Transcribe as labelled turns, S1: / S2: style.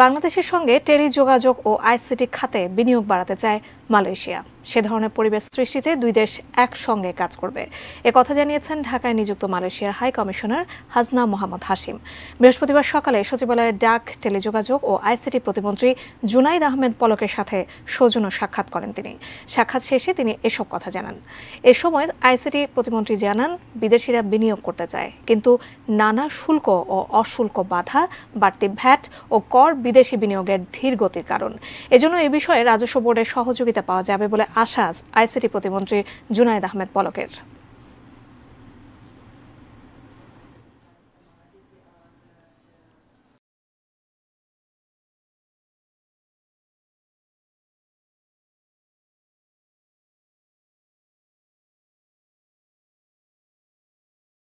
S1: বাংলাদেশের সঙ্গে টেলিযোগাযোগ ও আইসিটি খাতে বিনিয়োগ বাড়াতে চায় মালয়েশিয়া সে ধরনের পরিবেশ সৃষ্টিতে দুই দেশ একসঙ্গে কাজ করবে এ কথা জানিয়েছেন ঢাকায় নিযুক্ত মালয়েশিয়ার high commissioner Hajnah Mohammad Hashim বৃহস্পতিবার সকালে সচিবালয়ে ডাক টেলিযোগাযোগ ও আইসিটি প্রতিমন্ত্রী জুনাইদ আহমেদ পলকের সাথে সৌজন্য সাক্ষাৎ করেন তিনি সাক্ষাৎ শেষে তিনি এসব কথা জানান এ সময় আইসিটি প্রতিমন্ত্রী জানান বিদেশিরা বিনিয়োগ করতে চায় কিন্তু নানা শুল্ক ও অশুল্ক বাধা বাড়তি ভ্যাট ও কর বিদেশি বিনিয়োগের ধীর গতির কারণ এজন্য এ বিষয়ে রাজস্ব বোর্ডের সহযোগিতা পাওয়া যাবে বলে আশা আইসিটি প্রতিমন্ত্রী জুনায়দ আহমেদ পলকের